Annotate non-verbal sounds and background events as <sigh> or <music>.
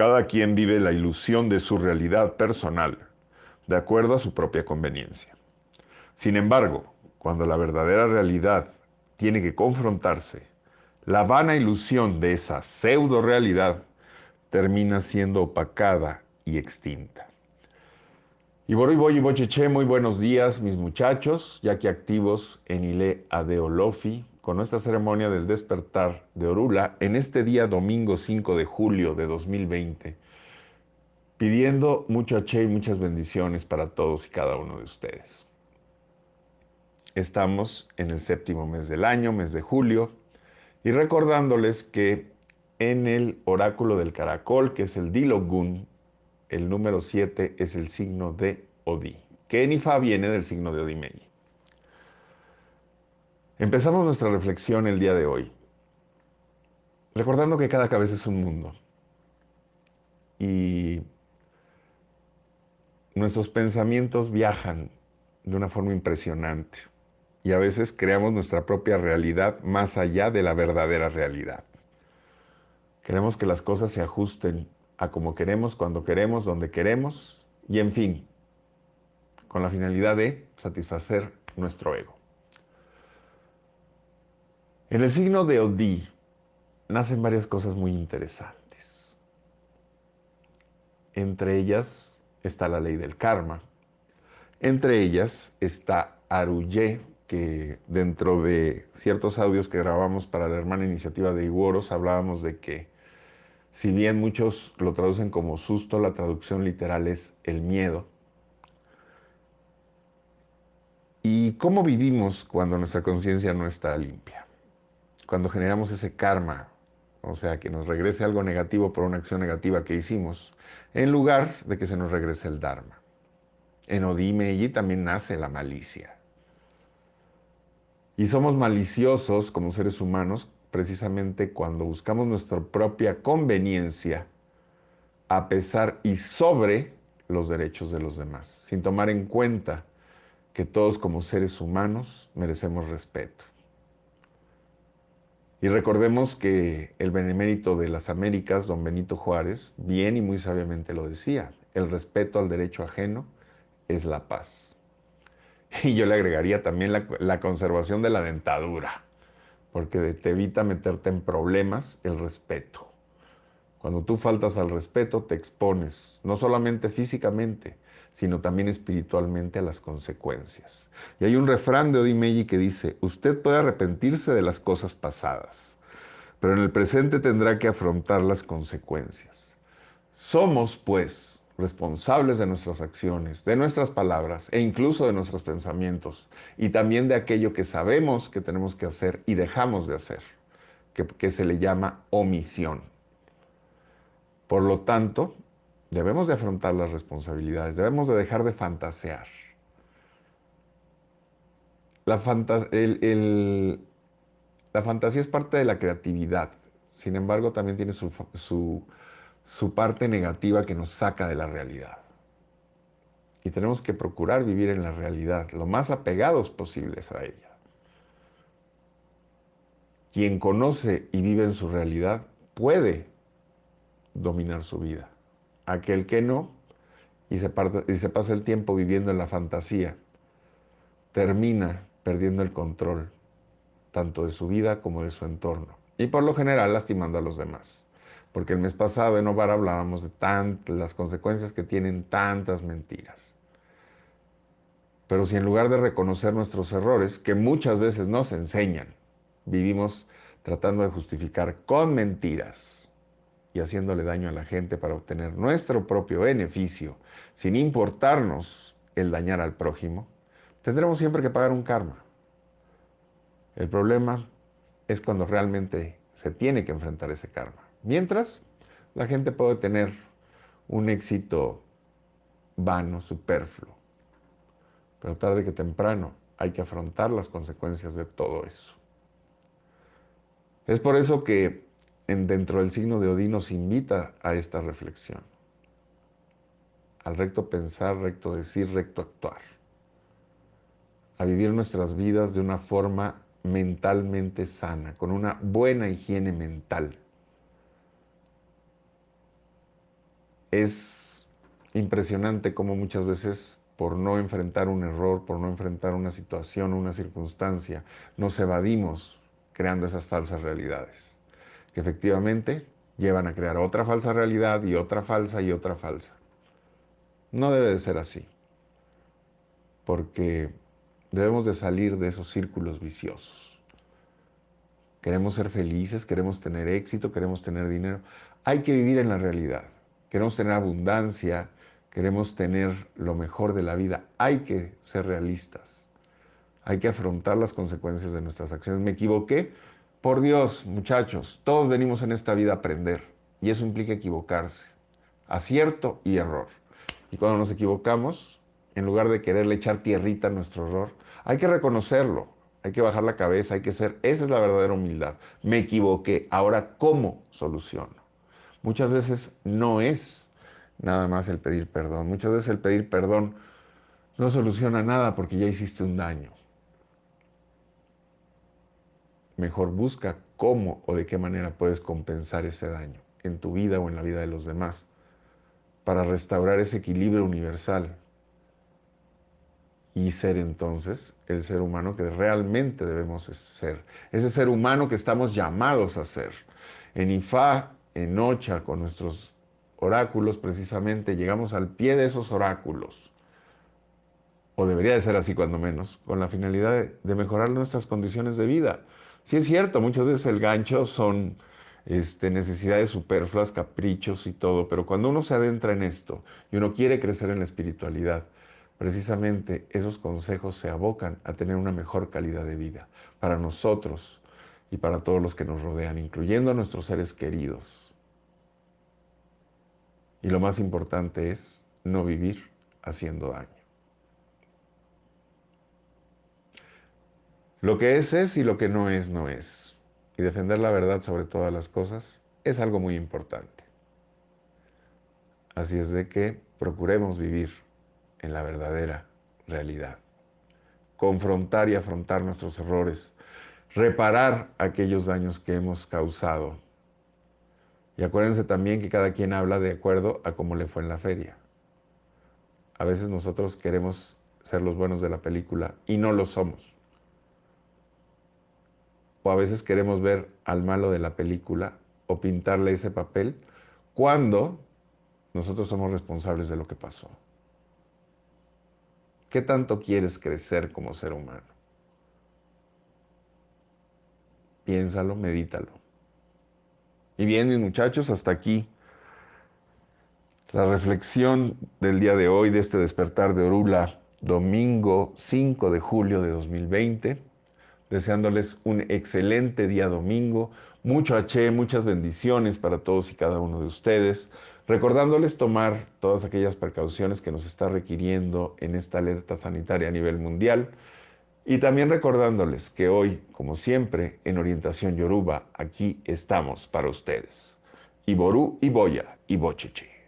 Cada quien vive la ilusión de su realidad personal, de acuerdo a su propia conveniencia. Sin embargo, cuando la verdadera realidad tiene que confrontarse, la vana ilusión de esa pseudo realidad termina siendo opacada y extinta. Y voy, y Bocheche, muy buenos días, mis muchachos, ya que activos en Ile Adeolofi, con nuestra ceremonia del despertar de Orula en este día domingo 5 de julio de 2020, pidiendo mucho che y muchas bendiciones para todos y cada uno de ustedes. Estamos en el séptimo mes del año, mes de julio, y recordándoles que en el oráculo del caracol, que es el Dilogun, el número 7 es el signo de Odí. Que Enifa viene del signo de Odimei. Empezamos nuestra reflexión el día de hoy, recordando que cada cabeza es un mundo y nuestros pensamientos viajan de una forma impresionante y a veces creamos nuestra propia realidad más allá de la verdadera realidad. Queremos que las cosas se ajusten a como queremos, cuando queremos, donde queremos y en fin, con la finalidad de satisfacer nuestro ego. En el signo de Odí nacen varias cosas muy interesantes. Entre ellas está la ley del karma. Entre ellas está Aruye, que dentro de ciertos audios que grabamos para la hermana iniciativa de Iguoros hablábamos de que si bien muchos lo traducen como susto, la traducción literal es el miedo. ¿Y cómo vivimos cuando nuestra conciencia no está limpia? cuando generamos ese karma, o sea, que nos regrese algo negativo por una acción negativa que hicimos, en lugar de que se nos regrese el Dharma. En Odime allí también nace la malicia. Y somos maliciosos como seres humanos precisamente cuando buscamos nuestra propia conveniencia a pesar y sobre los derechos de los demás, sin tomar en cuenta que todos como seres humanos merecemos respeto. Y recordemos que el benemérito de las Américas, don Benito Juárez, bien y muy sabiamente lo decía, el respeto al derecho ajeno es la paz. <laughs> Y yo le agregaría también la, conservación de la dentadura, porque te evita meterte en problemas el respeto. Cuando tú faltas al respeto, te expones, no solamente físicamente, sino también espiritualmente a las consecuencias. Y hay un refrán de Odi Meiji que dice, usted puede arrepentirse de las cosas pasadas, pero en el presente tendrá que afrontar las consecuencias. Somos, pues, responsables de nuestras acciones, de nuestras palabras e incluso de nuestros pensamientos y también de aquello que sabemos que tenemos que hacer y dejamos de hacer, que se le llama omisión. Por lo tanto, Debemos de afrontar las responsabilidades, debemos de dejar de fantasear. La, la fantasía es parte de la creatividad, sin embargo también tiene su parte negativa que nos saca de la realidad. Y tenemos que procurar vivir en la realidad, lo más apegados posibles a ella. Quien conoce y vive en su realidad puede dominar su vida aquel que no, y se, pasa el tiempo viviendo en la fantasía. Termina perdiendo el control, tanto de su vida como de su entorno, y por lo general lastimando a los demás. Porque el mes pasado en Ovar hablábamos de las consecuencias que tienen tantas mentiras. Pero si en lugar de reconocer nuestros errores, que muchas veces nos enseñan, vivimos tratando de justificar con mentiras y haciéndole daño a la gente para obtener nuestro propio beneficio, sin importarnos el dañar al prójimo, tendremos siempre que pagar un karma. El problema es cuando realmente se tiene que enfrentar ese karma. Mientras, la gente puede tener un éxito vano, superfluo. Pero tarde que temprano hay que afrontar las consecuencias de todo eso. Es por eso que dentro del signo de Odín nos invita a esta reflexión. Al recto pensar, recto decir, recto actuar. A vivir nuestras vidas de una forma mentalmente sana, con una buena higiene mental. Es impresionante cómo muchas veces por no enfrentar un error, por no enfrentar una situación, una circunstancia, nos evadimos creando esas falsas realidades que efectivamente llevan a crear otra falsa realidad y otra falsa y otra falsa. No debe de ser así, porque debemos de salir de esos círculos viciosos. Queremos ser felices, queremos tener éxito, queremos tener dinero. Hay que vivir en la realidad. Queremos tener abundancia, queremos tener lo mejor de la vida. Hay que ser realistas. Hay que afrontar las consecuencias de nuestras acciones. Me equivoqué, por Dios, muchachos, todos venimos en esta vida a aprender y eso implica equivocarse, acierto y error. Y cuando nos equivocamos, en lugar de quererle echar tierrita a nuestro error, hay que reconocerlo, hay que bajar la cabeza, hay que ser, esa es la verdadera humildad. Me equivoqué, ahora ¿cómo soluciono? Muchas veces no es nada más el pedir perdón, muchas veces el pedir perdón no soluciona nada porque ya hiciste un daño. Mejor busca cómo o de qué manera puedes compensar ese daño en tu vida o en la vida de los demás para restaurar ese equilibrio universal y ser entonces el ser humano que realmente debemos ser, ese ser humano que estamos llamados a ser. En Ifá, en Ocha, con nuestros oráculos precisamente, llegamos al pie de esos oráculos, o debería de ser así cuando menos, con la finalidad de mejorar nuestras condiciones de vida, Sí es cierto, muchas veces el gancho son este, necesidades superfluas, caprichos y todo, pero cuando uno se adentra en esto y uno quiere crecer en la espiritualidad, precisamente esos consejos se abocan a tener una mejor calidad de vida para nosotros y para todos los que nos rodean, incluyendo a nuestros seres queridos. Y lo más importante es no vivir haciendo daño. Lo que es es y lo que no es no es. Y defender la verdad sobre todas las cosas es algo muy importante. Así es de que procuremos vivir en la verdadera realidad. Confrontar y afrontar nuestros errores. Reparar aquellos daños que hemos causado. Y acuérdense también que cada quien habla de acuerdo a cómo le fue en la feria. A veces nosotros queremos ser los buenos de la película y no lo somos o a veces queremos ver al malo de la película o pintarle ese papel cuando nosotros somos responsables de lo que pasó. ¿Qué tanto quieres crecer como ser humano? Piénsalo, medítalo. Y bien, mis muchachos, hasta aquí la reflexión del día de hoy, de este despertar de Orula, domingo 5 de julio de 2020 deseándoles un excelente día domingo, mucho H, muchas bendiciones para todos y cada uno de ustedes, recordándoles tomar todas aquellas precauciones que nos está requiriendo en esta alerta sanitaria a nivel mundial. Y también recordándoles que hoy, como siempre, en Orientación Yoruba, aquí estamos para ustedes. Iború, Iboya y Bocheche.